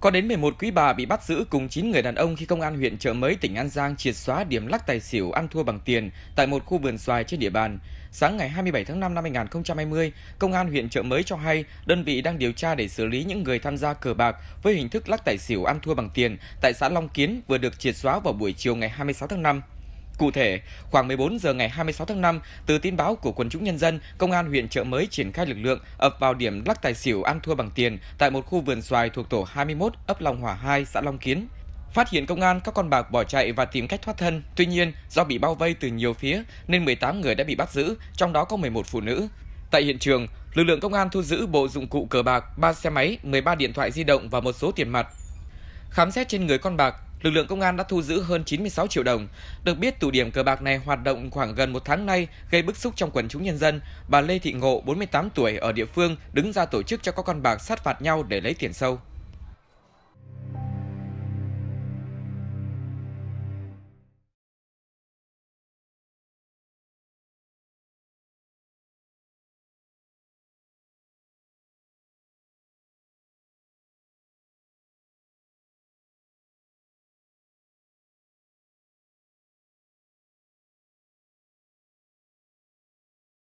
Có đến 11 quý bà bị bắt giữ cùng 9 người đàn ông khi công an huyện Trợ Mới, tỉnh An Giang triệt xóa điểm lắc tài xỉu ăn thua bằng tiền tại một khu vườn xoài trên địa bàn. Sáng ngày 27 tháng 5 năm 2020, công an huyện Trợ Mới cho hay đơn vị đang điều tra để xử lý những người tham gia cờ bạc với hình thức lắc tài xỉu ăn thua bằng tiền tại xã Long Kiến vừa được triệt xóa vào buổi chiều ngày 26 tháng 5. Cụ thể, khoảng 14 giờ ngày 26 tháng 5, từ tin báo của quần chúng nhân dân, công an huyện Trợ Mới triển khai lực lượng ập vào điểm lắc tài xỉu ăn thua bằng tiền tại một khu vườn xoài thuộc tổ 21 ấp Long Hòa 2, xã Long Kiến. Phát hiện công an, các con bạc bỏ chạy và tìm cách thoát thân. Tuy nhiên, do bị bao vây từ nhiều phía nên 18 người đã bị bắt giữ, trong đó có 11 phụ nữ. Tại hiện trường, lực lượng công an thu giữ bộ dụng cụ cờ bạc, 3 xe máy, 13 điện thoại di động và một số tiền mặt. Khám xét trên người con bạc, lực lượng công an đã thu giữ hơn 96 triệu đồng. Được biết, tụ điểm cờ bạc này hoạt động khoảng gần một tháng nay, gây bức xúc trong quần chúng nhân dân. Bà Lê Thị Ngộ, 48 tuổi, ở địa phương, đứng ra tổ chức cho các con bạc sát phạt nhau để lấy tiền sâu.